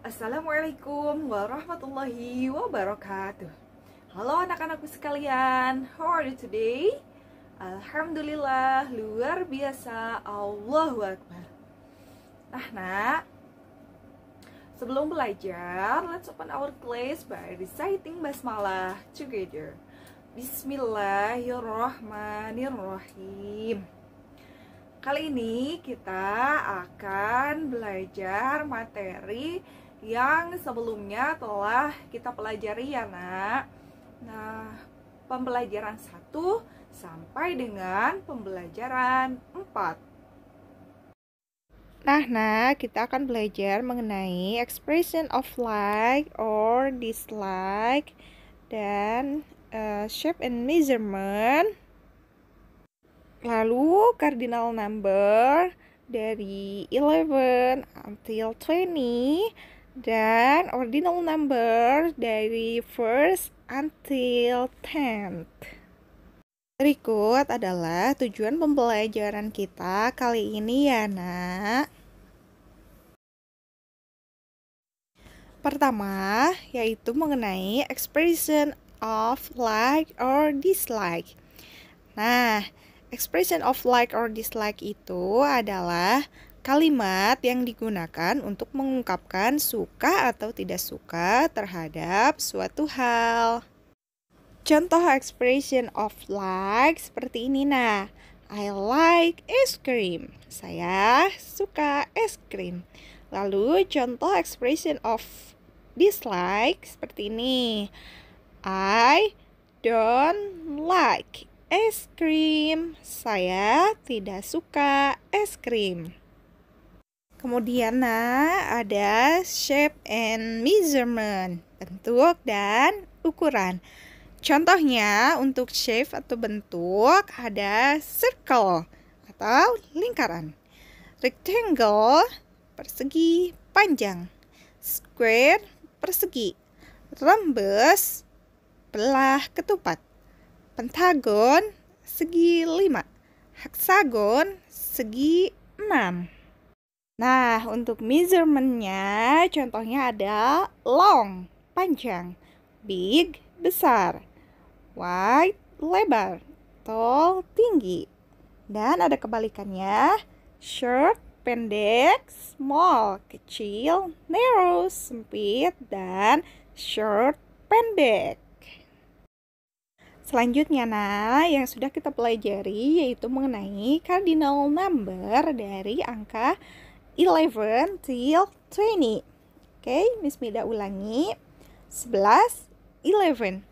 Assalamualaikum warahmatullahi wabarakatuh Halo anak-anakku sekalian How are you today? Alhamdulillah luar biasa Allahu Akbar Nah nak Sebelum belajar, let's open our class by reciting basmalah together. Bismillahirrahmanirrahim. Kali ini kita akan belajar materi yang sebelumnya telah kita pelajari ya nak. Nah, pembelajaran 1 sampai dengan pembelajaran 4. Nah, nah, kita akan belajar mengenai expression of like or dislike dan uh, shape and measurement. Lalu cardinal number dari 11 until 20 dan ordinal number dari first until tenth. Berikut adalah tujuan pembelajaran kita kali ini ya nak. Pertama, yaitu mengenai expression of like or dislike. Nah, expression of like or dislike itu adalah kalimat yang digunakan untuk mengungkapkan suka atau tidak suka terhadap suatu hal. Contoh expression of like seperti ini nah. I like ice cream. Saya suka es krim. Lalu contoh expression of dislike seperti ini. I don't like es krim. Saya tidak suka es krim. Kemudian nah, ada shape and measurement, bentuk dan ukuran. Contohnya untuk shape atau bentuk ada circle atau lingkaran, rectangle persegi panjang, square persegi, rhombus belah ketupat, pentagon segi lima, heksagon segi enam. Nah, untuk measurementnya contohnya ada long panjang, big besar, Wide, lebar. Tall, tinggi. Dan ada kebalikannya. Short, pendek. Small, kecil. Narrow, sempit. Dan short, pendek. Selanjutnya, nah, yang sudah kita pelajari yaitu mengenai cardinal number dari angka 11 till 20. Oke, okay, Miss Mida ulangi. 11, 11.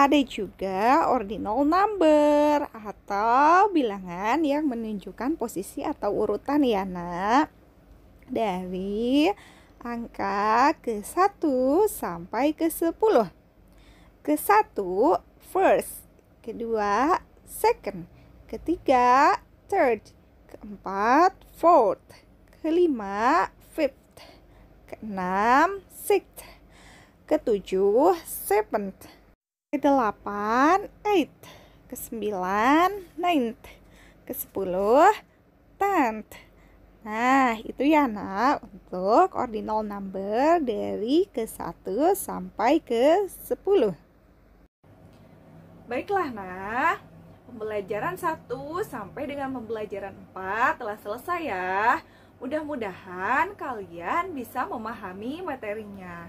Ada juga ordinal number atau bilangan yang menunjukkan posisi atau urutan ya nak Dari angka ke-1 sampai ke-10 Ke-1 first, ke-2 second, ke-3 third, ke-4 fourth, ke-5 fifth, ke-6 sixth, ke-7 seventh ke 8 eight ke 9 ninth ke 10 tenth Nah, itu ya nak untuk ordinal number dari ke-1 sampai ke-10. Baiklah nak, pembelajaran 1 sampai dengan pembelajaran 4 telah selesai ya. Mudah-mudahan kalian bisa memahami materinya.